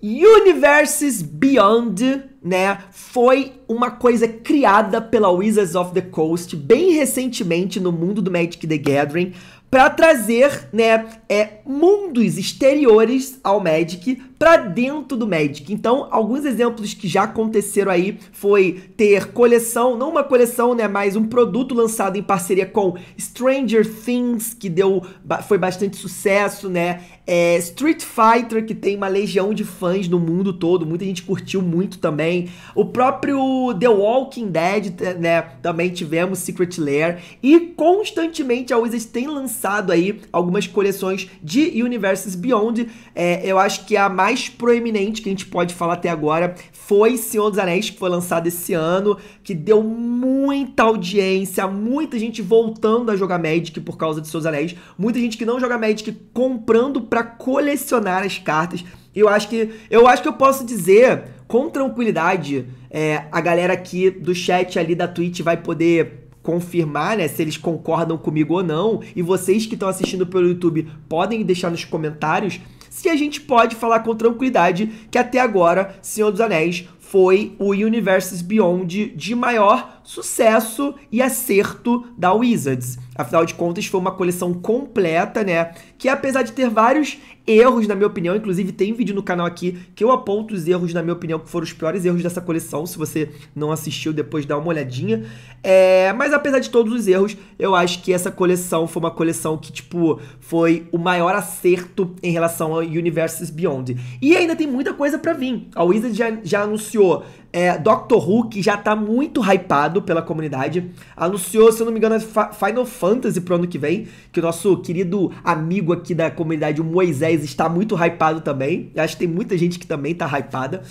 Universes Beyond, né, foi uma coisa criada pela Wizards of the Coast bem recentemente no mundo do Magic the Gathering para trazer, né, é, mundos exteriores ao Magic para dentro do Magic. Então, alguns exemplos que já aconteceram aí foi ter coleção, não uma coleção, né, mas um produto lançado em parceria com Stranger Things, que deu foi bastante sucesso, né? É, Street Fighter, que tem uma legião de fãs no mundo todo, muita gente curtiu muito também. O próprio The Walking Dead, né, também tivemos Secret Lair e constantemente a Wizards tem lançado aí algumas coleções de Universes Beyond. É, eu acho que a mais mais proeminente que a gente pode falar até agora foi Senhor dos Anéis, que foi lançado esse ano, que deu muita audiência, muita gente voltando a jogar Magic por causa de Senhor dos Anéis, muita gente que não joga Magic comprando para colecionar as cartas. Eu acho que eu acho que eu posso dizer com tranquilidade, é, a galera aqui do chat ali da Twitch vai poder confirmar, né, se eles concordam comigo ou não. E vocês que estão assistindo pelo YouTube podem deixar nos comentários se a gente pode falar com tranquilidade que até agora Senhor dos Anéis foi o Universes Beyond de maior sucesso e acerto da Wizards. Afinal de contas, foi uma coleção completa, né? Que apesar de ter vários erros, na minha opinião, inclusive tem vídeo no canal aqui que eu aponto os erros, na minha opinião, que foram os piores erros dessa coleção. Se você não assistiu, depois dá uma olhadinha. É... Mas apesar de todos os erros, eu acho que essa coleção foi uma coleção que, tipo, foi o maior acerto em relação ao Universes Beyond. E ainda tem muita coisa para vir. A Wizards já, já anunciou é, Doctor Who, que já tá muito hypado pela comunidade, anunciou, se eu não me engano, é Final Fantasy pro ano que vem, que o nosso querido amigo aqui da comunidade, o Moisés, está muito hypado também. Eu acho que tem muita gente que também tá hypada.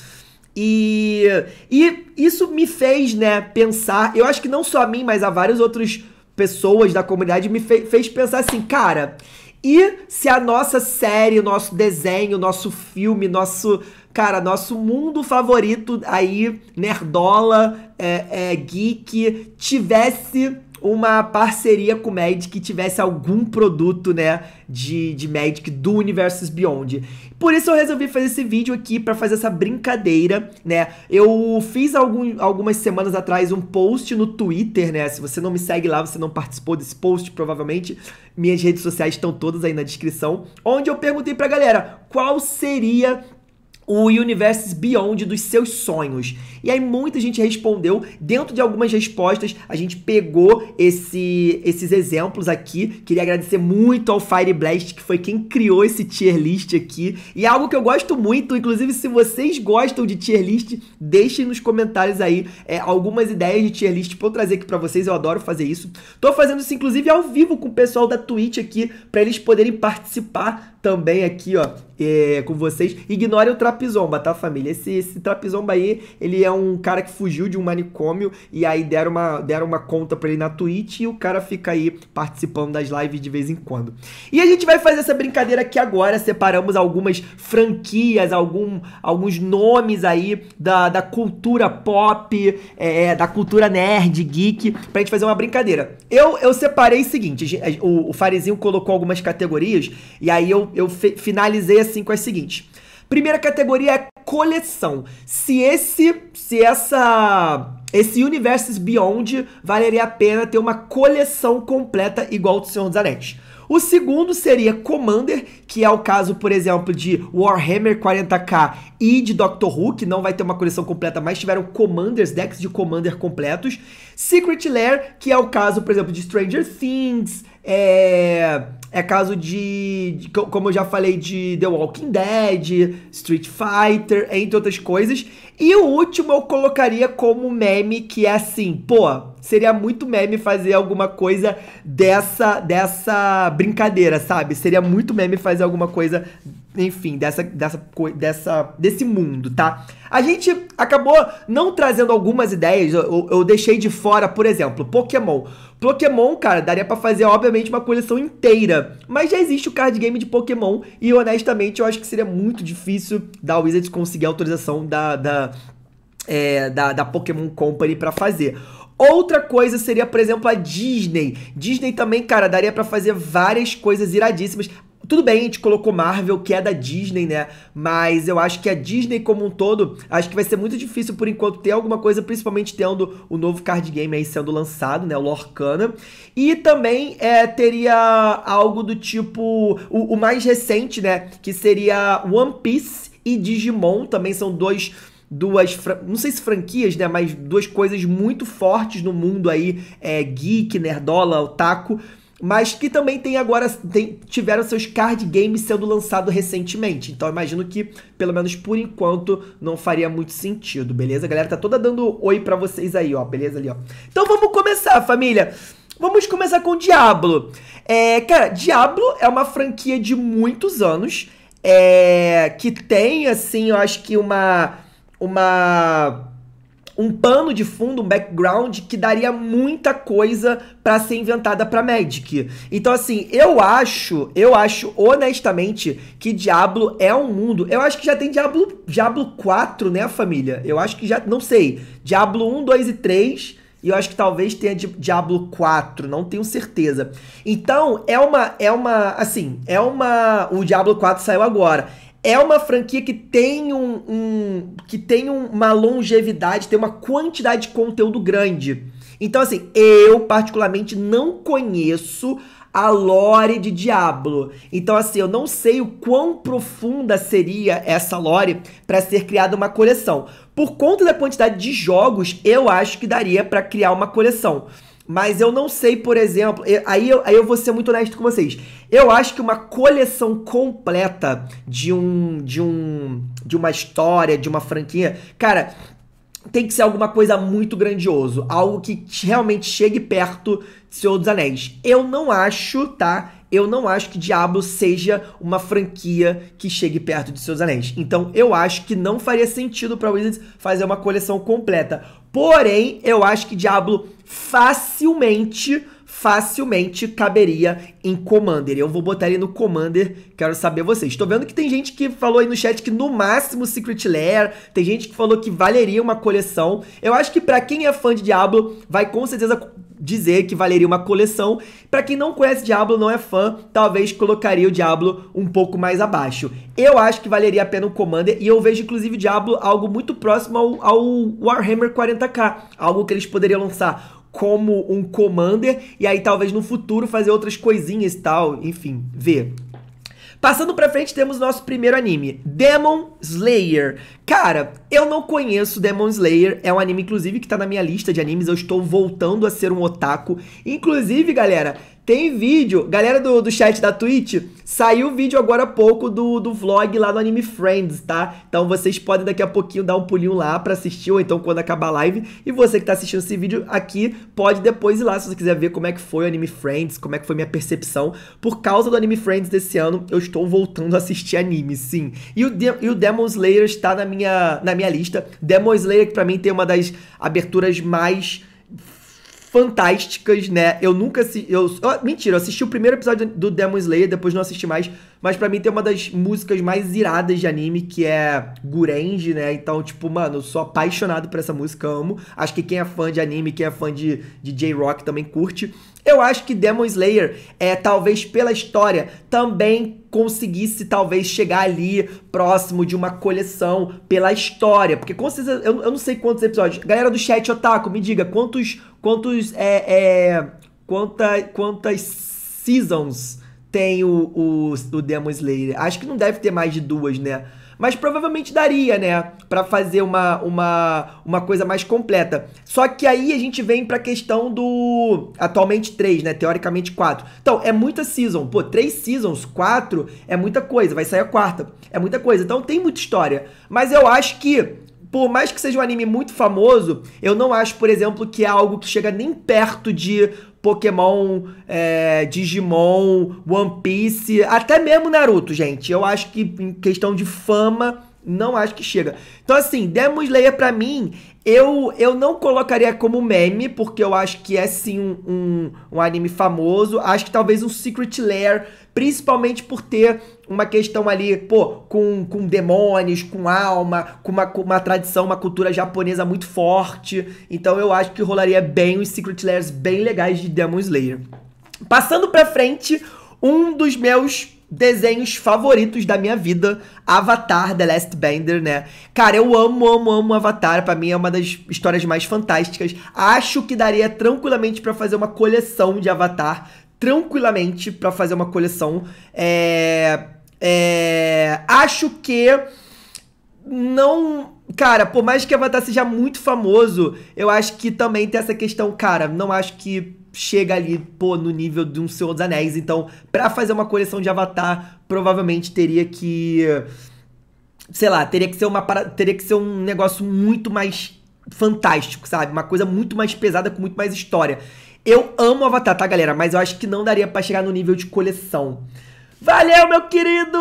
E, e isso me fez, né, pensar, eu acho que não só a mim, mas a várias outras pessoas da comunidade, me fe fez pensar assim, cara, e se a nossa série, nosso desenho, nosso filme, nosso cara, nosso mundo favorito aí, nerdola, é, é, geek, tivesse uma parceria com o Magic que tivesse algum produto, né, de, de Magic do Universos Beyond. Por isso eu resolvi fazer esse vídeo aqui para fazer essa brincadeira, né? Eu fiz algum, algumas semanas atrás um post no Twitter, né? Se você não me segue lá, você não participou desse post, provavelmente. Minhas redes sociais estão todas aí na descrição, onde eu perguntei pra galera qual seria o universo Beyond dos seus sonhos. E aí muita gente respondeu, dentro de algumas respostas, a gente pegou esse, esses exemplos aqui. Queria agradecer muito ao Fire Blast, que foi quem criou esse tier list aqui. E é algo que eu gosto muito, inclusive se vocês gostam de tier list, deixem nos comentários aí é, algumas ideias de tier list pra eu trazer aqui pra vocês, eu adoro fazer isso. Tô fazendo isso inclusive ao vivo com o pessoal da Twitch aqui, para eles poderem participar também aqui, ó, é, com vocês. Ignore o Trapizomba, tá, família? Esse, esse Trapizomba aí, ele é um cara que fugiu de um manicômio e aí deram uma, deram uma conta pra ele na Twitch e o cara fica aí participando das lives de vez em quando. E a gente vai fazer essa brincadeira aqui agora, separamos algumas franquias, algum, alguns nomes aí da, da cultura pop, é, é da cultura nerd, geek, pra gente fazer uma brincadeira. Eu, eu separei o seguinte, o, o Farizinho colocou algumas categorias e aí eu, eu finalizei assim com as seguintes. Primeira categoria é coleção. Se esse, se essa, esse Universes Beyond valeria a pena ter uma coleção completa igual do Senhor dos Anéis. O segundo seria Commander, que é o caso, por exemplo, de Warhammer 40k e de Doctor Who, que não vai ter uma coleção completa, mas tiveram Commanders, decks de Commander completos. Secret Lair, que é o caso, por exemplo, de Stranger Things, é é caso de, de, como eu já falei, de The Walking Dead, Street Fighter, entre outras coisas. E o último eu colocaria como meme, que é assim, pô, seria muito meme fazer alguma coisa dessa, dessa brincadeira, sabe? Seria muito meme fazer alguma coisa, enfim, dessa, dessa, dessa, desse mundo, tá? A gente acabou não trazendo algumas ideias, eu, eu deixei de fora, por exemplo, Pokémon. Pokémon, cara, daria para fazer, obviamente, uma coleção inteira mas já existe o card game de Pokémon e honestamente eu acho que seria muito difícil da Wizards conseguir a autorização da, da, é, da, da Pokémon Company para fazer. Outra coisa seria, por exemplo, a Disney. Disney também, cara, daria para fazer várias coisas iradíssimas. Tudo bem, a gente colocou Marvel, que é da Disney, né? Mas eu acho que a Disney como um todo, acho que vai ser muito difícil por enquanto ter alguma coisa, principalmente tendo o novo card game aí sendo lançado, né? O Lorcana. E também é, teria algo do tipo. O, o mais recente, né? Que seria One Piece e Digimon, também são dois duas, não sei se franquias, né, mas duas coisas muito fortes no mundo aí, é, geek, nerdola, otaku, mas que também tem agora tem, tiveram seus card games sendo lançados recentemente. Então imagino que, pelo menos por enquanto, não faria muito sentido, beleza? galera tá toda dando oi para vocês aí, ó, beleza ali, ó. Então vamos começar, família. Vamos começar com Diablo. É, cara, Diablo é uma franquia de muitos anos, é, que tem assim, eu acho que uma uma um pano de fundo, um background que daria muita coisa para ser inventada para Magic. Então assim, eu acho, eu acho honestamente que Diablo é um mundo. Eu acho que já tem Diablo, Diablo 4, né, família? Eu acho que já, não sei. Diablo 1, 2 e 3 e eu acho que talvez tenha Diablo 4, não tenho certeza. Então, é uma é uma assim, é uma o Diablo 4 saiu agora é uma franquia que tem um, um que tem uma longevidade, tem uma quantidade de conteúdo grande. Então, assim, eu particularmente não conheço a lore de Diablo. Então, assim, eu não sei o quão profunda seria essa lore para ser criada uma coleção. Por conta da quantidade de jogos, eu acho que daria para criar uma coleção. Mas eu não sei, por exemplo, aí, eu, aí eu vou ser muito honesto com vocês. Eu acho que uma coleção completa de um de um de uma história, de uma franquia, cara, tem que ser alguma coisa muito grandioso, algo que realmente chegue perto de Senhor dos Anéis. Eu não acho, tá? Eu não acho que Diablo seja uma franquia que chegue perto de Seus Anéis. Então eu acho que não faria sentido para Wizards fazer uma coleção completa. Porém, eu acho que Diablo facilmente, facilmente caberia em Commander. Eu vou botar ele no Commander, quero saber vocês. Estou vendo que tem gente que falou aí no chat que no máximo Secret Lair, tem gente que falou que valeria uma coleção. Eu acho que para quem é fã de Diablo, vai com certeza dizer que valeria uma coleção. Para quem não conhece Diablo, não é fã, talvez colocaria o Diablo um pouco mais abaixo. Eu acho que valeria a pena o Commander e eu vejo inclusive o Diablo algo muito próximo ao, ao Warhammer 40k, algo que eles poderiam lançar como um commander e aí talvez no futuro fazer outras coisinhas e tal, enfim, ver. Passando pra frente, temos nosso primeiro anime, Demon Slayer, Cara, eu não conheço Demon Slayer, é um anime inclusive que tá na minha lista de animes, eu estou voltando a ser um otaku. Inclusive, galera, tem vídeo, galera do, do chat da Twitch, saiu vídeo agora há pouco do, do vlog lá do Anime Friends, tá? Então vocês podem daqui a pouquinho dar um pulinho lá pra assistir, ou então quando acabar a live. E você que tá assistindo esse vídeo aqui, pode depois ir lá se você quiser ver como é que foi o Anime Friends, como é que foi minha percepção. Por causa do Anime Friends desse ano, eu estou voltando a assistir anime, sim. E o, De e o Demon Slayer está na minha minha, na minha lista. Demon Slayer, que pra mim tem uma das aberturas mais fantásticas, né? Eu nunca assisti. Eu, mentira, eu assisti o primeiro episódio do Demon Slayer, depois não assisti mais. Mas para mim tem uma das músicas mais iradas de anime, que é Gurenji, né? Então, tipo, mano, sou apaixonado por essa música, amo. Acho que quem é fã de anime, quem é fã de, de J-Rock também curte. Eu acho que Demon Slayer, é, talvez pela história, também conseguisse talvez chegar ali próximo de uma coleção pela história. Porque com certeza, eu, eu não sei quantos episódios. Galera do chat Otaku, me diga, quantos. quantos é, é, quanta, quantas seasons tem o, o, o Demon Slayer? Acho que não deve ter mais de duas, né? Mas provavelmente daria, né? Para fazer uma, uma, uma coisa mais completa. Só que aí a gente vem pra questão do. Atualmente 3, né? Teoricamente 4. Então, é muita season. Pô, 3 seasons, 4 é muita coisa. Vai sair a quarta. É muita coisa. Então tem muita história. Mas eu acho que por mais que seja um anime muito famoso, eu não acho, por exemplo, que é algo que chega nem perto de Pokémon, é, Digimon, One Piece, até mesmo Naruto, gente. Eu acho que em questão de fama, não acho que chega. Então, assim, Demon Slayer pra mim eu, eu não colocaria como meme, porque eu acho que é sim um, um, um, anime famoso. Acho que talvez um Secret Lair, principalmente por ter uma questão ali, pô, com, com demônios, com alma, com uma, com uma tradição, uma cultura japonesa muito forte. Então eu acho que rolaria bem os Secret Lairs bem legais de Demon Slayer. Passando pra frente, um dos meus desenhos favoritos da minha vida, Avatar The Last Bender, né? Cara, eu amo, amo, amo Avatar, para mim é uma das histórias mais fantásticas. Acho que daria tranquilamente para fazer uma coleção de Avatar, tranquilamente para fazer uma coleção. É... é acho que não Cara, por mais que Avatar seja muito famoso, eu acho que também tem essa questão, cara, não acho que chega ali, pô, no nível de um Senhor dos Anéis. Então, para fazer uma coleção de Avatar, provavelmente teria que sei lá, teria que ser uma teria que ser um negócio muito mais fantástico, sabe? Uma coisa muito mais pesada com muito mais história. Eu amo Avatar, tá, galera? Mas eu acho que não daria para chegar no nível de coleção. Valeu, meu querido!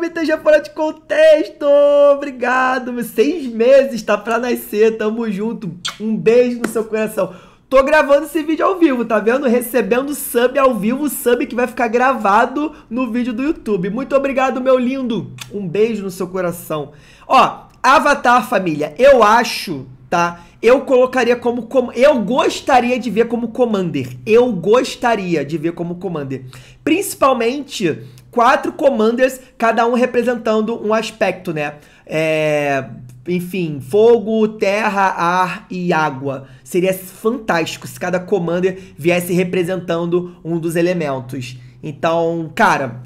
MTG Fora de Contexto! Obrigado! Seis meses, tá pra nascer, tamo junto. Um beijo no seu coração. Tô gravando esse vídeo ao vivo, tá vendo? Recebendo sub ao vivo, sub que vai ficar gravado no vídeo do YouTube. Muito obrigado, meu lindo. Um beijo no seu coração. Ó, Avatar, família, eu acho, tá? Eu colocaria como, com... eu gostaria de ver como Commander. Eu gostaria de ver como Commander. Principalmente quatro commanders, cada um representando um aspecto, né? É, enfim, fogo, terra, ar e água. Seria fantástico se cada commander viesse representando um dos elementos. Então, cara,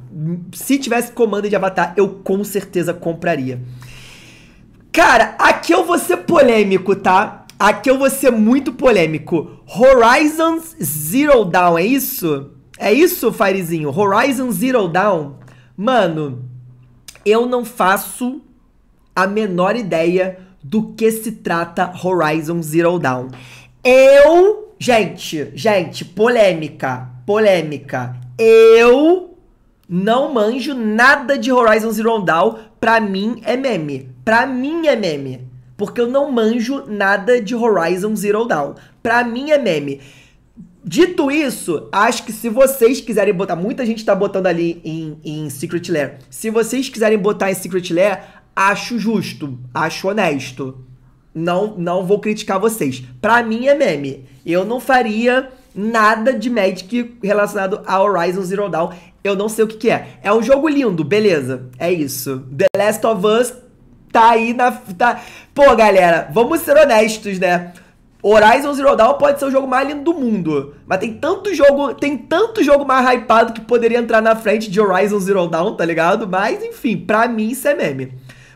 se tivesse commander de avatar, eu com certeza compraria. Cara, aqui eu vou ser polêmico, tá? Aqui eu vou ser muito polêmico. Horizons Zero Dawn, é isso? É isso, Firezinho. Horizon Zero Dawn. Mano, eu não faço a menor ideia do que se trata Horizon Zero Dawn. Eu, gente, gente, polêmica, polêmica. Eu não manjo nada de Horizon Zero Dawn. Pra mim é meme. Pra mim é meme. Porque eu não manjo nada de Horizon Zero Dawn. Pra mim é meme. Dito isso, acho que se vocês quiserem botar, muita gente tá botando ali em, em Secret Lair. Se vocês quiserem botar em Secret Lair, acho justo, acho honesto. Não, não vou criticar vocês. Pra mim é meme. Eu não faria nada de Magic relacionado a Horizon Zero Dawn. Eu não sei o que, que é. É um jogo lindo, beleza. É isso. The Last of Us tá aí na. Tá... Pô, galera, vamos ser honestos, né? Horizon Zero Dawn pode ser o jogo mais lindo do mundo, mas tem tanto jogo, tem tanto jogo mais hypado que poderia entrar na frente de Horizon Zero Dawn, tá ligado? Mas enfim, pra mim isso é meme.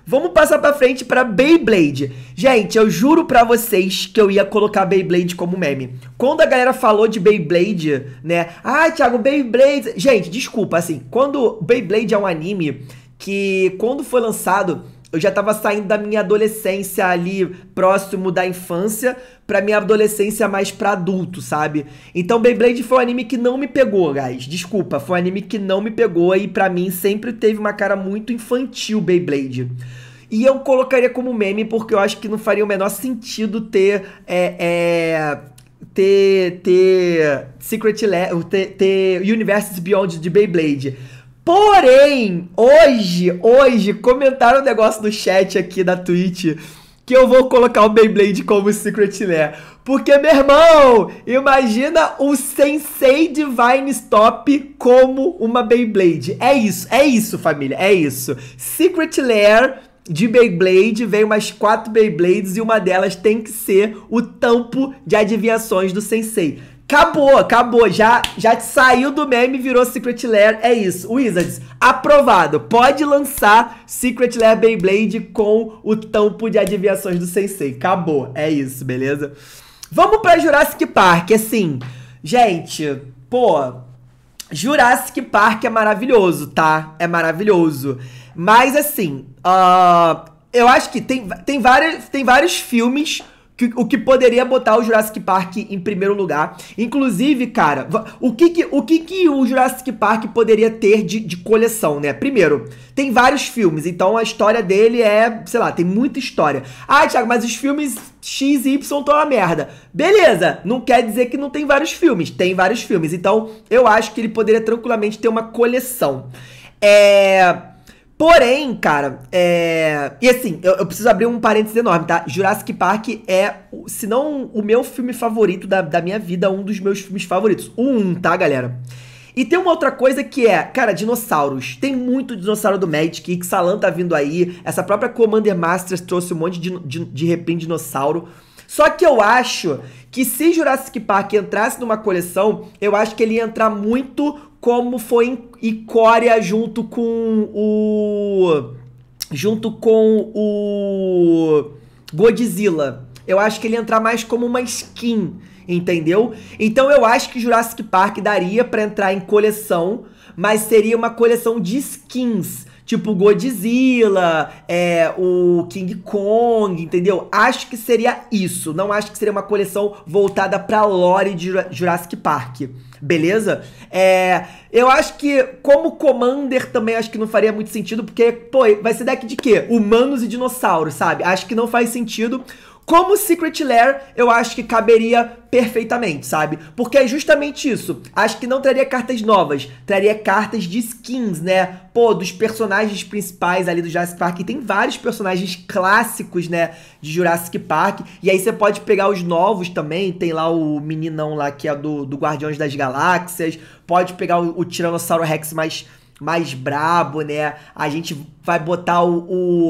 Vamos passar pra frente pra Beyblade. Gente, eu juro pra vocês que eu ia colocar Beyblade como meme. Quando a galera falou de Beyblade, né? Ah, Thiago, Beyblade... Gente, desculpa, assim, quando... Beyblade é um anime que quando foi lançado eu já estava saindo da minha adolescência ali, próximo da infância, pra minha adolescência mais pra adulto, sabe? Então Beyblade foi um anime que não me pegou, guys. Desculpa, foi um anime que não me pegou e pra mim sempre teve uma cara muito infantil Beyblade. E eu colocaria como meme porque eu acho que não faria o menor sentido ter. É, é, ter. ter. Secret Lab. ter, ter Universes Beyond de Beyblade. Porém, hoje, hoje, comentaram um negócio no chat aqui da Twitch que eu vou colocar o Beyblade como Secret Lair. Porque, meu irmão, imagina o Sensei Divine Stop como uma Beyblade. É isso, é isso, família, é isso. Secret Lair de Beyblade, vem umas quatro Beyblades e uma delas tem que ser o tampo de adivinhações do Sensei. Acabou, acabou. Já, já te saiu do meme, virou Secret Lair. É isso. Wizards, aprovado. Pode lançar Secret Lair Beyblade com o tampo de adivinhações do Sensei. Acabou. É isso, beleza? Vamos pra Jurassic Park. Assim, gente, pô, Jurassic Park é maravilhoso, tá? É maravilhoso. Mas, assim, uh, eu acho que tem, tem, várias, tem vários filmes que, o que poderia botar o Jurassic Park em primeiro lugar. Inclusive, cara, o que, que o, que, que o Jurassic Park poderia ter de, de coleção, né? Primeiro, tem vários filmes, então a história dele é, sei lá, tem muita história. Ah, Thiago, mas os filmes X e Y estão uma merda. Beleza, não quer dizer que não tem vários filmes, tem vários filmes. Então, eu acho que ele poderia tranquilamente ter uma coleção. É Porém, cara, é. E assim, eu, eu, preciso abrir um parênteses enorme, tá? Jurassic Park é, se não o meu filme favorito da, da minha vida, um dos meus filmes favoritos. O um, tá, galera? E tem uma outra coisa que é, cara, dinossauros. Tem muito dinossauro do Magic, Ixalan tá vindo aí, essa própria Commander Masters trouxe um monte de, de, de repente dinossauro. Só que eu acho que se Jurassic Park entrasse numa coleção, eu acho que ele ia entrar muito como foi Icória junto com o. junto com o. Godzilla. Eu acho que ele entrar mais como uma skin, entendeu? Então eu acho que Jurassic Park daria para entrar em coleção, mas seria uma coleção de skins. Tipo Godzilla, é, o King Kong, entendeu? Acho que seria isso. Não acho que seria uma coleção voltada pra lore de Jurassic Park. Beleza? É, eu acho que como Commander também acho que não faria muito sentido, porque, pô, vai ser deck de quê? Humanos e dinossauros, sabe? Acho que não faz sentido. Como Secret Lair, eu acho que caberia perfeitamente, sabe? Porque é justamente isso. Acho que não traria cartas novas, traria cartas de skins, né? Pô, dos personagens principais ali do Jurassic Park. E tem vários personagens clássicos, né? De Jurassic Park. E aí você pode pegar os novos também. Tem lá o meninão lá que é do, do Guardiões das Galáxias. Pode pegar o, o Tiranossauro Rex mais mais brabo, né? A gente vai botar o,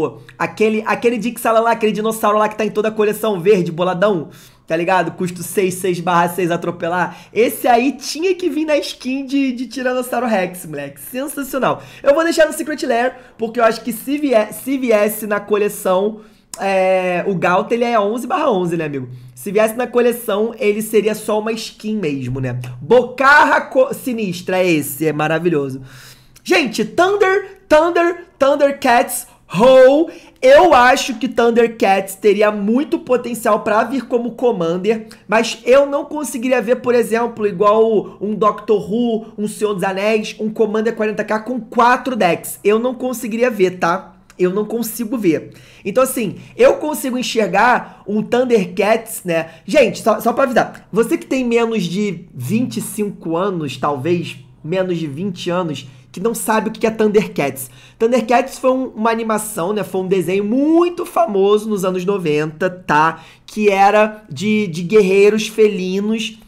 o aquele aquele Dixalan lá, aquele dinossauro lá que tá em toda a coleção verde, boladão tá ligado? Custo 6, 6 barra 6 atropelar. Esse aí tinha que vir na skin de, de Tiranossauro Rex, moleque. Sensacional. Eu vou deixar no Secret Lair, porque eu acho que se, vier, se viesse na coleção... É, o Gauta, ele é 11 barra 11, né, amigo? Se viesse na coleção, ele seria só uma skin mesmo, né? Bocarra Sinistra, esse é maravilhoso. Gente, Thunder, Thunder, Thundercats, Ho. Eu acho que Thundercats teria muito potencial para vir como Commander, mas eu não conseguiria ver, por exemplo, igual um Doctor Who, um Senhor dos Anéis, um Commander 40k com 4 decks. Eu não conseguiria ver, tá? Eu não consigo ver. Então, assim, eu consigo enxergar um Thundercats, né? Gente, só, só pra avisar, você que tem menos de 25 anos, talvez, menos de 20 anos, que não sabe o que é Thundercats. Thundercats foi um, uma animação, né? Foi um desenho muito famoso nos anos 90, tá? Que era de, de guerreiros felinos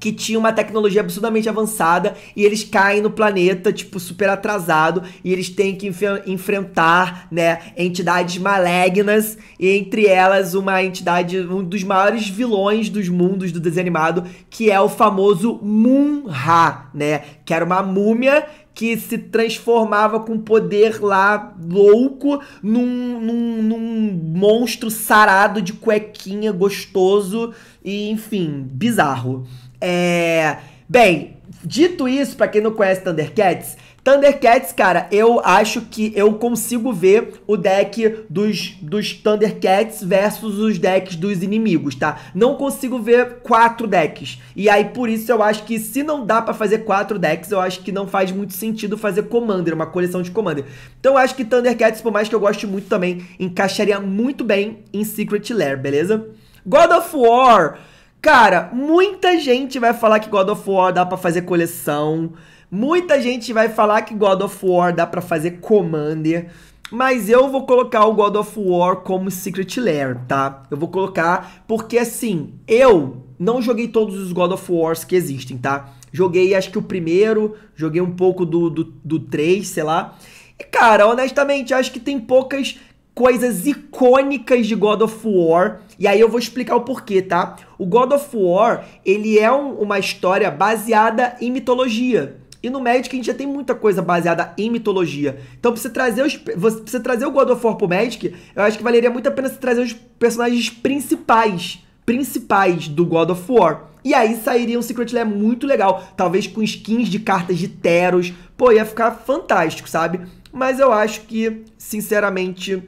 que tinha uma tecnologia absurdamente avançada e eles caem no planeta, tipo, super atrasado, e eles têm que enf enfrentar, né, entidades malignas, e entre elas uma entidade, um dos maiores vilões dos mundos do desenho animado, que é o famoso Munra, né, que era uma múmia que se transformava com poder lá louco num, num, num monstro sarado de cuequinha gostoso e, enfim, bizarro. É. Bem, dito isso, para quem não conhece Thundercats, Thundercats, cara, eu acho que eu consigo ver o deck dos, dos Thundercats versus os decks dos inimigos, tá? Não consigo ver quatro decks. E aí, por isso, eu acho que se não dá pra fazer quatro decks, eu acho que não faz muito sentido fazer Commander, uma coleção de Commander. Então, eu acho que Thundercats, por mais que eu goste muito também, encaixaria muito bem em Secret Lair, beleza? God of War! Cara, muita gente vai falar que God of War dá pra fazer coleção... Muita gente vai falar que God of War dá para fazer Commander, mas eu vou colocar o God of War como Secret Lair, tá? Eu vou colocar porque assim, eu não joguei todos os God of Wars que existem, tá? Joguei acho que o primeiro, joguei um pouco do, do, do 3, sei lá. E cara, honestamente, acho que tem poucas coisas icônicas de God of War. E aí eu vou explicar o porquê, tá? O God of War, ele é um, uma história baseada em mitologia. E no Magic a gente já tem muita coisa baseada em mitologia. Então, pra você trazer, os, você trazer o God of War pro Magic, eu acho que valeria muito a pena você trazer os personagens principais. Principais do God of War. E aí sairia um Secret Lair muito legal. Talvez com skins de cartas de Teros. Pô, ia ficar fantástico, sabe? Mas eu acho que, sinceramente,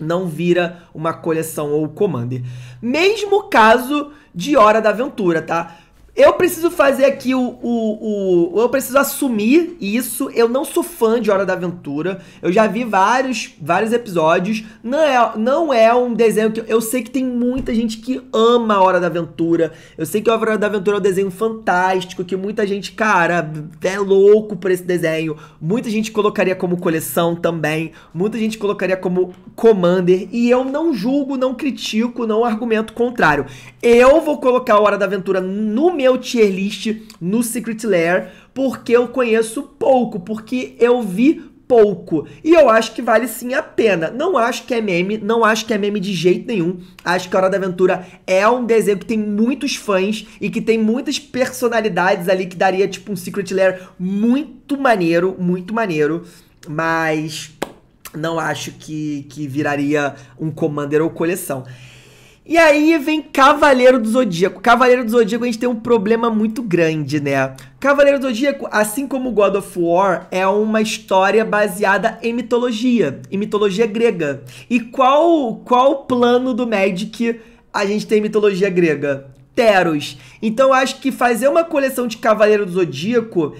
não vira uma coleção ou commander. Mesmo caso de Hora da Aventura, tá? Eu preciso fazer aqui o, o, o, Eu preciso assumir isso. Eu não sou fã de Hora da Aventura. Eu já vi vários, vários episódios. Não é, não é um desenho que. Eu sei que tem muita gente que ama Hora da Aventura. Eu sei que a Hora da Aventura é um desenho fantástico. Que muita gente, cara, é louco por esse desenho. Muita gente colocaria como coleção também. Muita gente colocaria como Commander. E eu não julgo, não critico, não argumento contrário. Eu vou colocar a Hora da Aventura no meu meu tier list no Secret Lair, porque eu conheço pouco, porque eu vi pouco. E eu acho que vale sim a pena. Não acho que é meme, não acho que é meme de jeito nenhum. Acho que Hora da Aventura é um desenho que tem muitos fãs e que tem muitas personalidades ali que daria tipo um Secret Lair muito maneiro, muito maneiro. Mas não acho que, que viraria um Commander ou coleção. E aí vem Cavaleiro do Zodíaco. Cavaleiro do Zodíaco a gente tem um problema muito grande, né? Cavaleiro do Zodíaco, assim como God of War, é uma história baseada em mitologia, em mitologia grega. E qual qual plano do Magic a gente tem mitologia grega? Teros. Então acho que fazer uma coleção de Cavaleiro do Zodíaco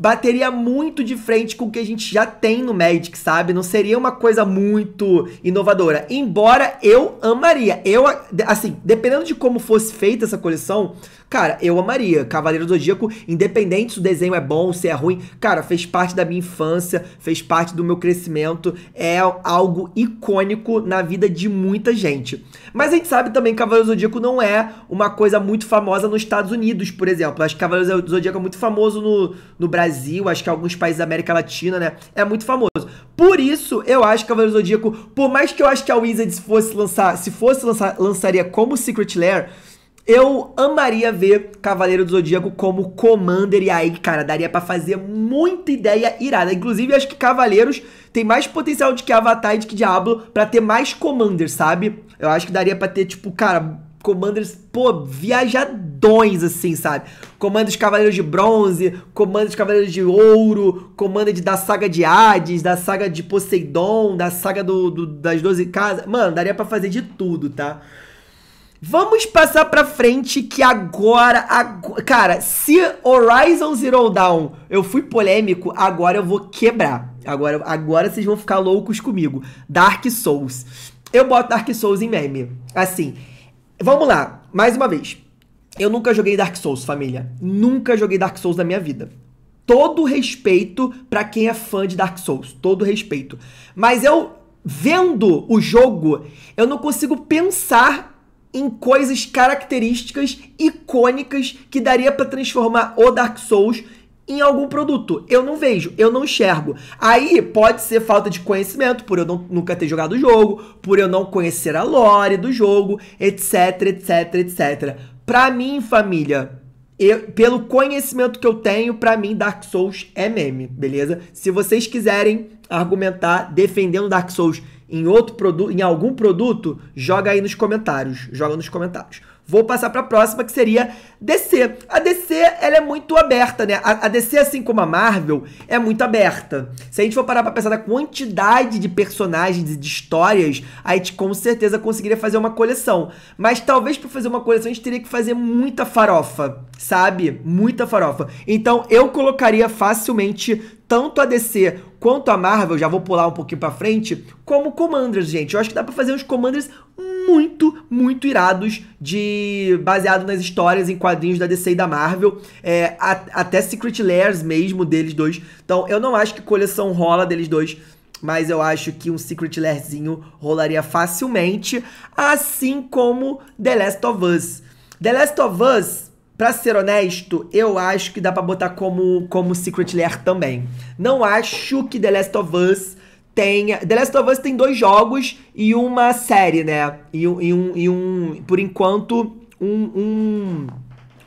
bateria muito de frente com o que a gente já tem no Magic, sabe? Não seria uma coisa muito inovadora. Embora eu amaria. Eu, assim, dependendo de como fosse feita essa coleção, Cara, eu amaria. Cavaleiro do Zodíaco, independente se o desenho é bom, se é ruim, cara, fez parte da minha infância, fez parte do meu crescimento, é algo icônico na vida de muita gente. Mas a gente sabe também que Cavaleiro do Zodíaco não é uma coisa muito famosa nos Estados Unidos, por exemplo. Acho que Cavaleiro do Zodíaco é muito famoso no, no Brasil, acho que alguns países da América Latina, né? É muito famoso. Por isso, eu acho que Cavaleiro do Zodíaco, por mais que eu acho que a Wizards fosse lançar, se fosse lançar, lançaria como Secret Lair, eu amaria ver Cavaleiro do Zodíaco como Commander e aí, cara, daria para fazer muita ideia irada. Inclusive, acho que Cavaleiros tem mais potencial de que Avatar e de que Diablo para ter mais Commander, sabe? Eu acho que daria para ter tipo, cara, Commanders, pô, viajadões, assim, sabe? Commanders Cavaleiros de Bronze, Commanders Cavaleiros de Ouro, Commanders da saga de Hades, da saga de Poseidon, da saga do, do das 12 casas. Mano, daria para fazer de tudo, tá? Vamos passar pra frente que agora, agora, Cara, se Horizon Zero Dawn eu fui polêmico, agora eu vou quebrar. Agora, agora vocês vão ficar loucos comigo. Dark Souls. Eu boto Dark Souls em meme. Assim, vamos lá. Mais uma vez. Eu nunca joguei Dark Souls, família. Nunca joguei Dark Souls na minha vida. Todo respeito para quem é fã de Dark Souls. Todo respeito. Mas eu, vendo o jogo, eu não consigo pensar em coisas características icônicas que daria para transformar o Dark Souls em algum produto. Eu não vejo, eu não enxergo. Aí pode ser falta de conhecimento, por eu não, nunca ter jogado o jogo, por eu não conhecer a lore do jogo, etc, etc, etc. Pra mim, família, eu, pelo conhecimento que eu tenho, pra mim Dark Souls é meme, beleza? Se vocês quiserem argumentar defendendo Dark Souls em outro produto, em algum produto, joga aí nos comentários, joga nos comentários. Vou passar para a próxima que seria DC. A DC ela é muito aberta, né? A, a DC assim como a Marvel é muito aberta. Se a gente for parar para pensar na quantidade de personagens e de histórias, a gente com certeza conseguiria fazer uma coleção. Mas talvez para fazer uma coleção a gente teria que fazer muita farofa, sabe? Muita farofa. Então eu colocaria facilmente tanto a DC quanto a Marvel, já vou pular um pouquinho para frente, como Commanders, gente. Eu acho que dá para fazer uns Commanders muito, muito irados de baseado nas histórias em quadrinhos da DC e da Marvel, é, a, até Secret Lairs mesmo deles dois. Então, eu não acho que coleção rola deles dois mas eu acho que um Secret Lairzinho rolaria facilmente, assim como The Last of Us. The Last of Us Pra ser honesto, eu acho que dá pra botar como, como Secret Lair também. Não acho que The Last of Us tenha... The Last of Us tem dois jogos e uma série, né? E, e um, e um... Por enquanto, um... um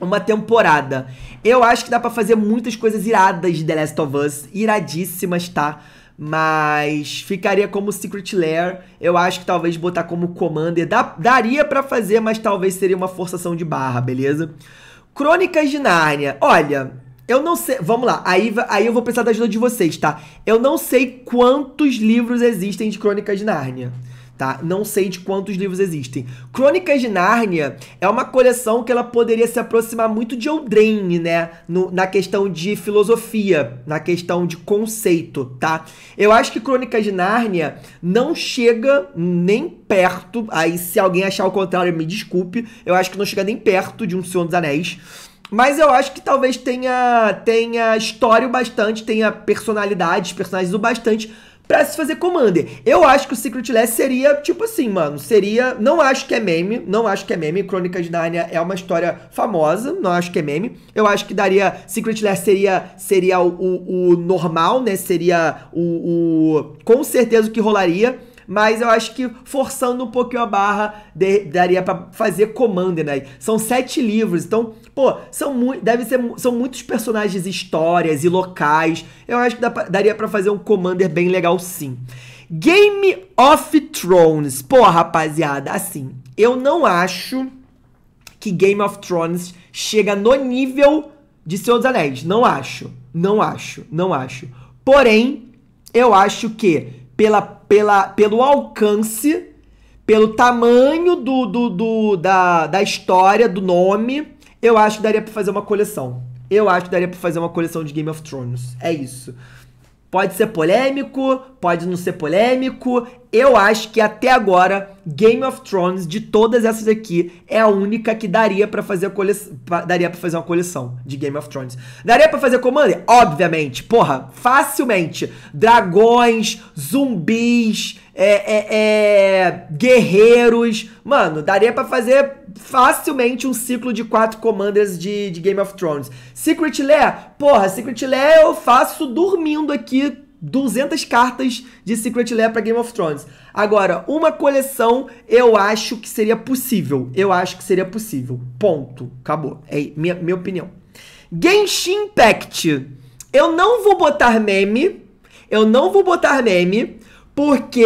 uma temporada. Eu acho que dá para fazer muitas coisas iradas de The Last of Us, iradíssimas, tá? Mas ficaria como Secret Lair. Eu acho que talvez botar como Commander dá, daria para fazer, mas talvez seria uma forçação de barra, beleza? Crônicas de Nárnia. Olha, eu não sei. Vamos lá, aí, aí eu vou precisar da ajuda de vocês, tá? Eu não sei quantos livros existem de Crônicas de Nárnia tá? Não sei de quantos livros existem. Crônicas de Nárnia é uma coleção que ela poderia se aproximar muito de Eldraine, né? No, na questão de filosofia, na questão de conceito, tá? Eu acho que Crônicas de Nárnia não chega nem perto, aí se alguém achar o contrário, me desculpe, eu acho que não chega nem perto de um Senhor dos Anéis. Mas eu acho que talvez tenha, tenha história o bastante, tenha personalidades, personagens o bastante pra se fazer commander. Eu acho que o Secret Lair seria, tipo assim, mano, seria... Não acho que é meme, não acho que é meme. Crônicas de Narnia é uma história famosa, não acho que é meme. Eu acho que daria... Lair seria, seria o, o, o normal, né? Seria o, o... Com certeza o que rolaria mas eu acho que forçando um pouquinho a barra de, daria para fazer Commander, né? São sete livros, então, pô, são deve ser, são muitos personagens, histórias e locais. Eu acho que dá, daria para fazer um Commander bem legal, sim. Game of Thrones, pô, rapaziada, assim, eu não acho que Game of Thrones chega no nível de Senhor dos Anéis, não acho, não acho, não acho. Porém, eu acho que pela, pela, pelo alcance, pelo tamanho do, do, do da, da história, do nome, eu acho que daria para fazer uma coleção. Eu acho que daria para fazer uma coleção de Game of Thrones. É isso. Pode ser polêmico, pode não ser polêmico. Eu acho que até agora Game of Thrones de todas essas aqui é a única que daria para fazer cole... daria para fazer uma coleção de Game of Thrones. Daria para fazer Commander, obviamente. Porra, facilmente. Dragões, zumbis, é, é, é, guerreiros. Mano, daria para fazer facilmente um ciclo de quatro commanders de, de Game of Thrones. Secret Lair? Porra, Secret Lair eu faço dormindo aqui 200 cartas de Secret Lair para Game of Thrones. Agora, uma coleção eu acho que seria possível. Eu acho que seria possível. Ponto. Acabou. É minha, minha opinião. Genshin Impact. Eu não vou botar meme. Eu não vou botar meme porque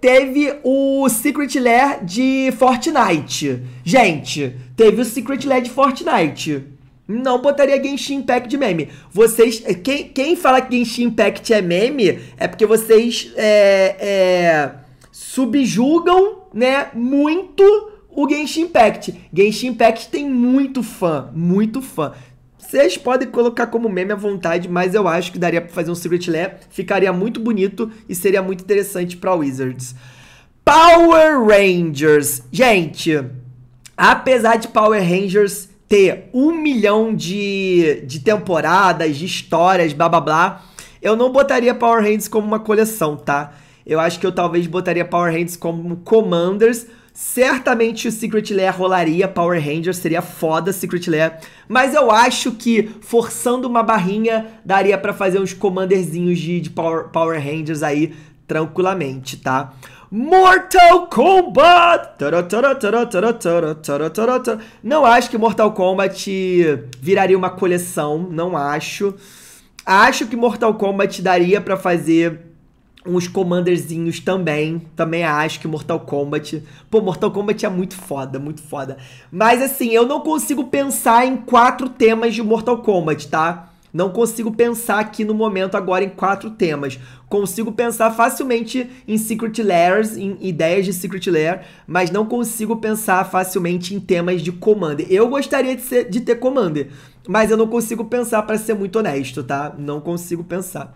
teve o Secret Lair de Fortnite. Gente, teve o Secret Lair de Fortnite. Não botaria Genshin Impact de meme. Vocês. Quem, quem fala que Genshin Impact é meme é porque vocês é, é, subjugam, né, muito o Genshin Impact. Genshin Impact tem muito fã, muito fã. Vocês podem colocar como meme à vontade, mas eu acho que daria para fazer um Secret Lair, ficaria muito bonito e seria muito interessante para Wizards. Power Rangers. Gente, apesar de Power Rangers ter um milhão de, de temporadas, de histórias, blá blá blá, eu não botaria Power Rangers como uma coleção, tá? Eu acho que eu talvez botaria Power Rangers como Commanders, Certamente o Secret Lair rolaria, Power Rangers seria foda Secret Lair, mas eu acho que forçando uma barrinha daria para fazer uns commanderzinhos de, de Power, Power Rangers aí tranquilamente, tá? Mortal Kombat! Não acho que Mortal Kombat viraria uma coleção, não acho. Acho que Mortal Kombat daria para fazer uns commanderzinhos também. Também acho que Mortal Kombat. Pô, Mortal Kombat é muito foda, muito foda. Mas assim, eu não consigo pensar em quatro temas de Mortal Kombat, tá? Não consigo pensar aqui no momento agora em quatro temas. Consigo pensar facilmente em Secret Layers, em ideias de Secret Layer, mas não consigo pensar facilmente em temas de Commander. Eu gostaria de, ser, de ter Commander, mas eu não consigo pensar, para ser muito honesto, tá? Não consigo pensar.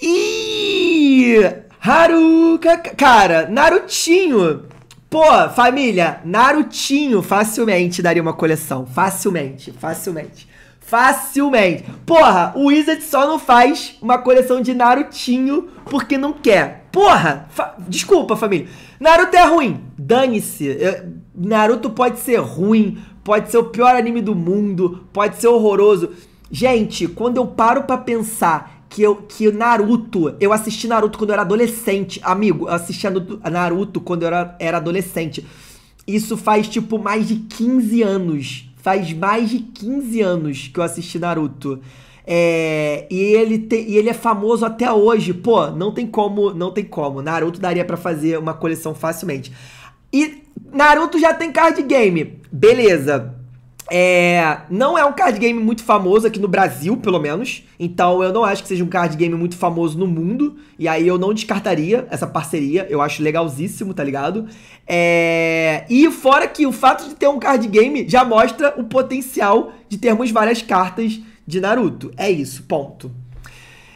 E Haruka, cara, Narutinho. Pô, família, Narutinho facilmente daria uma coleção, facilmente, facilmente. Facilmente. Porra, o Wizard só não faz uma coleção de Narutinho porque não quer. Porra! Fa Desculpa, família. Naruto é ruim. Dane-se. Naruto pode ser ruim, pode ser o pior anime do mundo, pode ser horroroso. Gente, quando eu paro para pensar que eu que Naruto, eu assisti Naruto quando eu era adolescente, amigo, eu assisti Naruto quando eu era, era adolescente. Isso faz tipo mais de 15 anos, faz mais de 15 anos que eu assisti Naruto. É, e, ele te, e ele é famoso até hoje. Pô, não tem como, não tem como. Naruto daria para fazer uma coleção facilmente. E Naruto já tem card game. Beleza. É, não é um card game muito famoso aqui no Brasil, pelo menos. Então eu não acho que seja um card game muito famoso no mundo. E aí eu não descartaria essa parceria. Eu acho legalzíssimo, tá ligado? É, e fora que o fato de ter um card game já mostra o potencial de termos várias cartas de Naruto. É isso, ponto.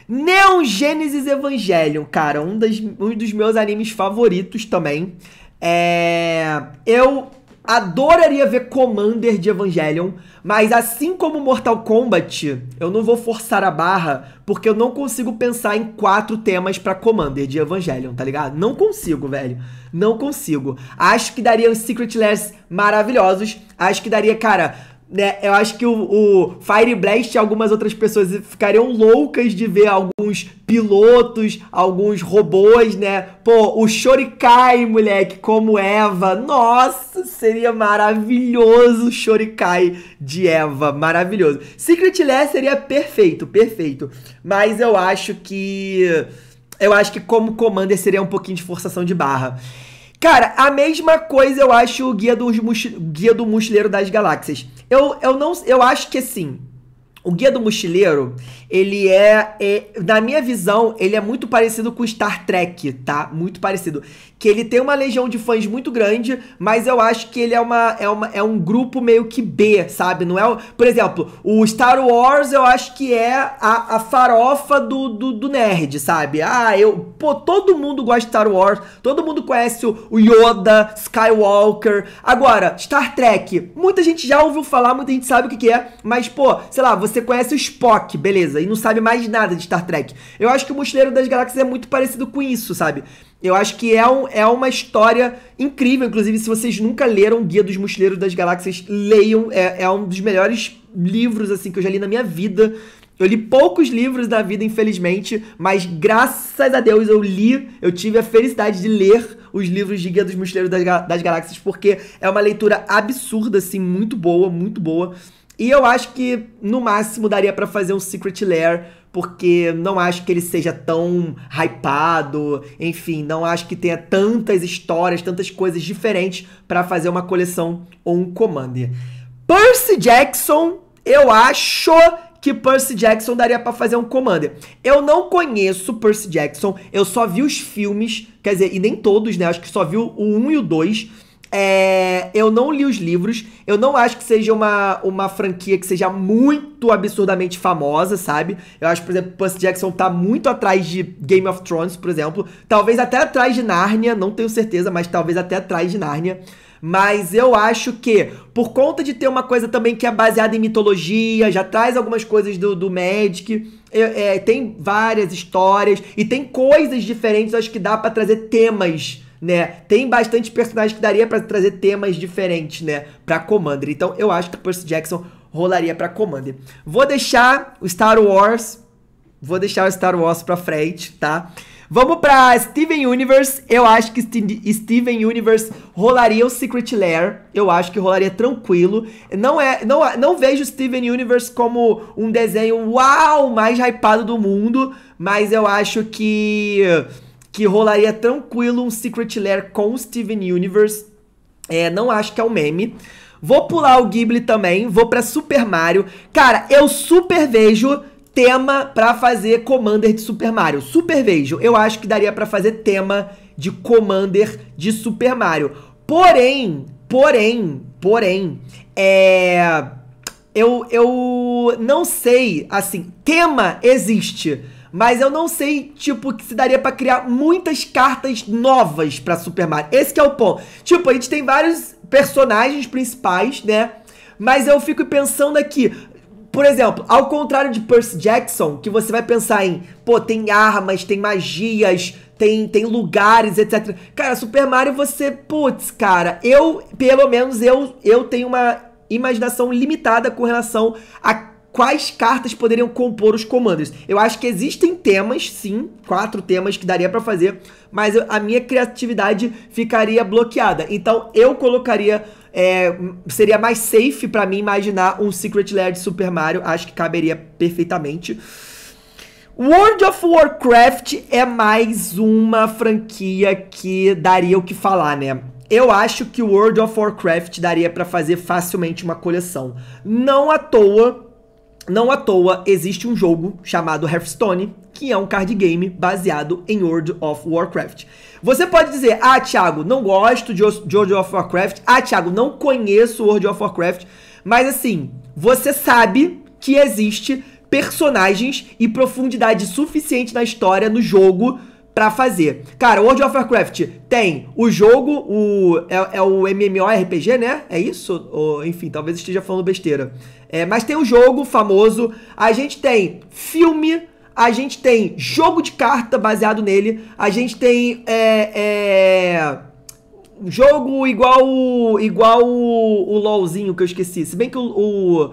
Neon Genesis Evangelion, cara, um, das, um dos meus animes favoritos também. É, eu Adoraria ver Commander de Evangelion, mas assim como Mortal Kombat, eu não vou forçar a barra, porque eu não consigo pensar em quatro temas para Commander de Evangelion, tá ligado? Não consigo, velho. Não consigo. Acho que daria os Secret Lairs maravilhosos. Acho que daria, cara, né? Eu acho que o, o Fire Blast e algumas outras pessoas ficariam loucas de ver alguns pilotos, alguns robôs, né? Pô, o Shorikai, moleque, como Eva. Nossa, seria maravilhoso o Shorikai de Eva. Maravilhoso. Secret Lair seria perfeito, perfeito. Mas eu acho que. Eu acho que como Commander seria um pouquinho de forçação de barra. Cara, a mesma coisa eu acho o Guia, dos Guia do Mochileiro das Galáxias. Eu, eu não eu acho que assim, o Guia do Mochileiro, ele é, é, Na minha visão, ele é muito parecido com Star Trek, tá? Muito parecido. Que ele tem uma legião de fãs muito grande, mas eu acho que ele é, uma, é, uma, é um grupo meio que B, sabe? Não é. Por exemplo, o Star Wars eu acho que é a, a farofa do, do, do nerd, sabe? Ah, eu. Pô, todo mundo gosta de Star Wars, todo mundo conhece o, o Yoda, Skywalker. Agora, Star Trek, muita gente já ouviu falar, muita gente sabe o que, que é, mas, pô, sei lá, você você conhece o Spock, beleza, e não sabe mais nada de Star Trek. Eu acho que o Mochileiro das Galáxias é muito parecido com isso, sabe? Eu acho que é, um, é uma história incrível. Inclusive, se vocês nunca leram Guia dos Mochileiros das Galáxias, leiam. É, é um dos melhores livros assim que eu já li na minha vida. Eu li poucos livros da vida, infelizmente, mas graças a Deus eu li, eu tive a felicidade de ler os livros de Guia dos Mochileiros das, Galáxias, porque é uma leitura absurda, assim, muito boa, muito boa. E eu acho que no máximo daria para fazer um Secret Lair, porque não acho que ele seja tão hypado, enfim, não acho que tenha tantas histórias, tantas coisas diferentes para fazer uma coleção ou um commander. Percy Jackson, eu acho que Percy Jackson daria para fazer um Commander. Eu não conheço Percy Jackson, eu só vi os filmes, quer dizer, e nem todos, né? Acho que só vi o 1 um e o 2. É, eu não li os livros. Eu não acho que seja uma, uma franquia que seja muito absurdamente famosa, sabe? Eu acho, por exemplo, que Percy Jackson tá muito atrás de Game of Thrones, por exemplo. Talvez até atrás de Nárnia, não tenho certeza, mas talvez até atrás de Nárnia. Mas eu acho que, por conta de ter uma coisa também que é baseada em mitologia, já traz algumas coisas do, do Magic, é, é, tem várias histórias e tem coisas diferentes, acho que dá para trazer temas né? Tem bastante personagem que daria para trazer temas diferentes, né, para Commander. Então eu acho que Percy Jackson rolaria para Commander. Vou deixar o Star Wars, vou deixar o Star Wars para frente, tá? Vamos para Steven Universe. Eu acho que Steven Universe rolaria o Secret Lair. Eu acho que rolaria tranquilo. Não é, não, não vejo Steven Universe como um desenho uau mais hypado do mundo, mas eu acho que que rolaria tranquilo um Secret Lair com o Steven Universe. É, não acho que é um meme. Vou pular o Ghibli também, vou pra Super Mario. Cara, eu super vejo tema pra fazer Commander de Super Mario. Super vejo. Eu acho que daria pra fazer tema de Commander de Super Mario. Porém, porém, porém, é... Eu, eu não sei, assim, tema existe. Mas eu não sei, tipo, que se daria para criar muitas cartas novas para Super Mario. Esse é o ponto. Tipo, a gente tem vários personagens principais, né? Mas eu fico pensando aqui, por exemplo, ao contrário de Percy Jackson, que você vai pensar em, pô, tem armas, tem magias, tem, tem lugares, etc. Cara, Super Mario você, putz, cara, eu, pelo menos eu, eu tenho uma imaginação limitada com relação a quais cartas poderiam compor os commanders. Eu acho que existem temas, sim, quatro temas que daria para fazer, mas a minha criatividade ficaria bloqueada. Então eu colocaria é, seria mais safe para mim imaginar um Secret Lair de Super Mario, acho que caberia perfeitamente. World of Warcraft é mais uma franquia que daria o que falar, né? Eu acho que World of Warcraft daria para fazer facilmente uma coleção. Não à toa não à toa existe um jogo chamado Hearthstone, que é um card game baseado em World of Warcraft. Você pode dizer, ah, Thiago, não gosto de World of Warcraft, ah, Thiago, não conheço World of Warcraft, mas assim, você sabe que existe personagens e profundidade suficiente na história no jogo para fazer. Cara, World of Warcraft tem o jogo, o é, é o MMORPG, né? É isso? Ou, enfim, talvez esteja falando besteira. É, mas tem o jogo famoso, a gente tem filme, a gente tem jogo de carta baseado nele, a gente tem é, é jogo igual igual o, o LoLzinho que eu esqueci. Se bem que o, o,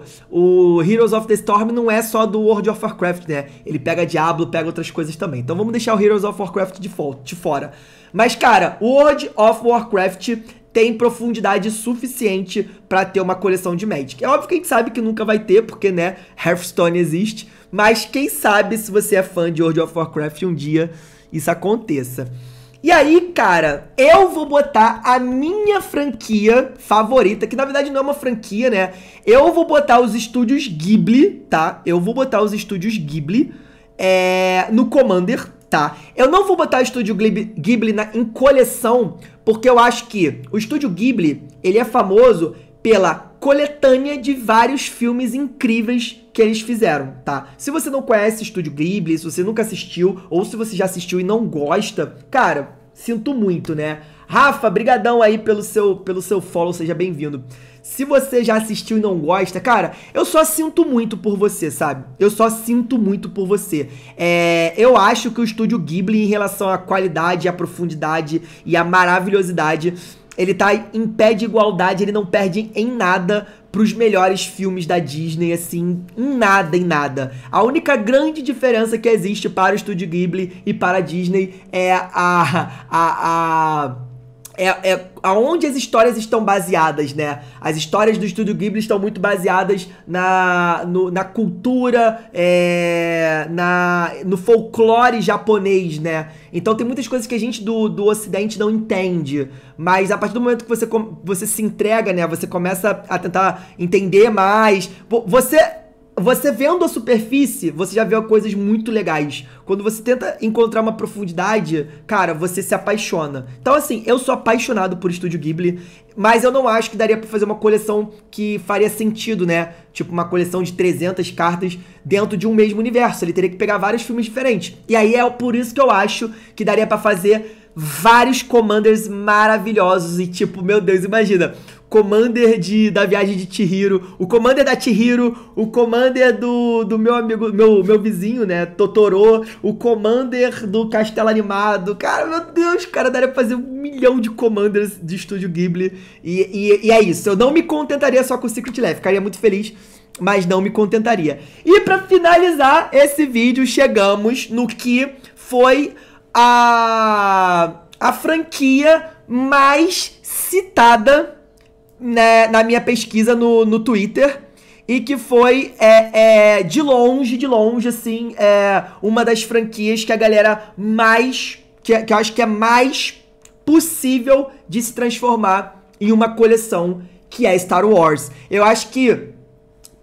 o, Heroes of the Storm não é só do World of Warcraft, né? Ele pega Diablo, pega outras coisas também. Então vamos deixar o Heroes of Warcraft de, de fora. Mas cara, o World of Warcraft tem profundidade suficiente para ter uma coleção de Magic. É óbvio que a gente sabe que nunca vai ter, porque né, Hearthstone existe, mas quem sabe se você é fã de World of Warcraft um dia isso aconteça. E aí, cara, eu vou botar a minha franquia favorita, que na verdade não é uma franquia, né? Eu vou botar os estúdios Ghibli, tá? Eu vou botar os estúdios Ghibli é, no Commander, tá? Eu não vou botar o estúdio Ghibli, na, em coleção, porque eu acho que o estúdio Ghibli, ele é famoso pela coletânea de vários filmes incríveis que eles fizeram, tá? Se você não conhece o Estúdio Ghibli, se você nunca assistiu, ou se você já assistiu e não gosta, cara, sinto muito, né? Rafa, brigadão aí pelo seu, pelo seu follow, seja bem-vindo. Se você já assistiu e não gosta, cara, eu só sinto muito por você, sabe? Eu só sinto muito por você. É, eu acho que o estúdio Ghibli, em relação à qualidade, à profundidade e à maravilhosidade ele tá em pé de igualdade, ele não perde em nada pros melhores filmes da Disney, assim, em nada, em nada. A única grande diferença que existe para o Estúdio Ghibli e para a Disney é a. a. a é, é aonde as histórias estão baseadas, né? As histórias do Estúdio Ghibli estão muito baseadas na, no, na cultura, é, na, no folclore japonês, né? Então tem muitas coisas que a gente do, do Ocidente não entende. Mas a partir do momento que você, você se entrega, né? Você começa a tentar entender mais. Você você vendo a superfície, você já vê coisas muito legais. Quando você tenta encontrar uma profundidade, cara, você se apaixona. Então, assim, eu sou apaixonado por Estúdio Ghibli, mas eu não acho que daria para fazer uma coleção que faria sentido, né? Tipo, uma coleção de 300 cartas dentro de um mesmo universo. Ele teria que pegar vários filmes diferentes. E aí é por isso que eu acho que daria para fazer vários commanders maravilhosos. E, tipo, meu Deus, imagina Commander de, da viagem de Chihiro, o Commander da Chihiro, o Commander do, do meu amigo, meu, meu vizinho, né, Totoro, o Commander do Castelo Animado. Cara, meu Deus, cara, daria pra fazer um milhão de Commanders de Estúdio Ghibli. E, e, e é isso, eu não me contentaria só com o Secret Life, ficaria muito feliz mas não me contentaria. E para finalizar esse vídeo, chegamos no que foi a a franquia mais citada né, na minha pesquisa no, no Twitter e que foi é, é, de longe, de longe, assim, é, uma das franquias que a galera mais. Que, que eu acho que é mais possível de se transformar em uma coleção que é Star Wars. Eu acho que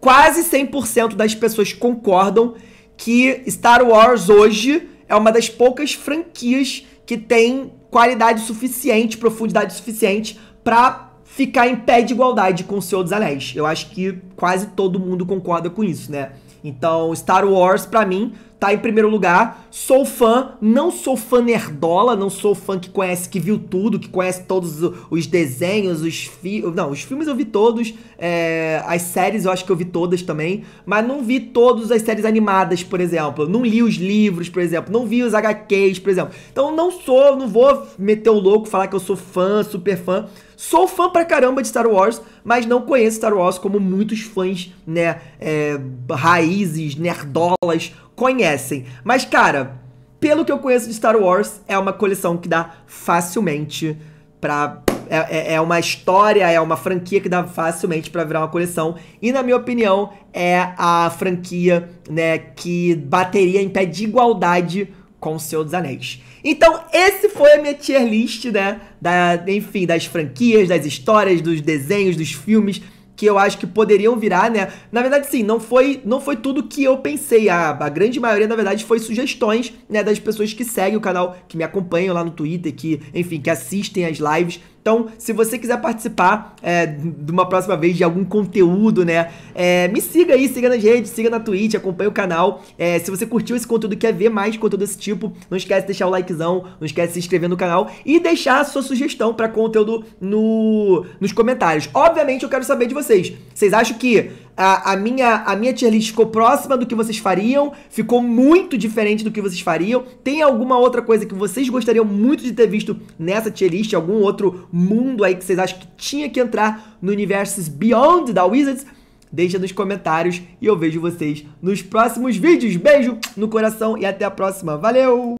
quase 100% das pessoas concordam que Star Wars hoje é uma das poucas franquias que tem qualidade suficiente, profundidade suficiente para ficar em pé de igualdade com o Senhor dos Anéis. Eu acho que quase todo mundo concorda com isso, né? Então, Star Wars, para mim, tá em primeiro lugar. Sou fã, não sou fã nerdola, não sou fã que conhece, que viu tudo, que conhece todos os desenhos, os filmes. Não, os filmes eu vi todos, é... as séries eu acho que eu vi todas também, mas não vi todas as séries animadas, por exemplo. Não li os livros, por exemplo, não vi os HQs, por exemplo. Então, não sou, não vou meter o louco, falar que eu sou fã, super fã. Sou fã pra caramba de Star Wars, mas não conheço Star Wars como muitos fãs, né, é, raízes, nerdolas conhecem. Mas, cara, pelo que eu conheço de Star Wars, é uma coleção que dá facilmente pra é, é, é uma história, é uma franquia que dá facilmente para virar uma coleção. E na minha opinião, é a franquia, né, que bateria em pé de igualdade com o Senhor dos Anéis. Então, esse foi a minha tier list, né? Da, enfim, das franquias, das histórias, dos desenhos, dos filmes que eu acho que poderiam virar, né? Na verdade, sim, não foi, não foi tudo que eu pensei. A, a grande maioria, na verdade, foi sugestões, né, das pessoas que seguem o canal, que me acompanham lá no Twitter, que, enfim, que assistem as lives. Então, se você quiser participar é, de uma próxima vez de algum conteúdo, né? É, me siga aí, siga nas redes, siga na Twitch, acompanhe o canal. É, se você curtiu esse conteúdo e quer ver mais conteúdo desse tipo, não esquece de deixar o likezão, não esquece de se inscrever no canal e deixar a sua sugestão para conteúdo no, nos comentários. Obviamente, eu quero saber de vocês. Vocês acham que a, a, minha, a minha tier list ficou próxima do que vocês fariam, ficou muito diferente do que vocês fariam. Tem alguma outra coisa que vocês gostariam muito de ter visto nessa tier list? Algum outro mundo aí que vocês acham que tinha que entrar no universo Beyond da Wizards? Deixa nos comentários e eu vejo vocês nos próximos vídeos. Beijo no coração e até a próxima. Valeu!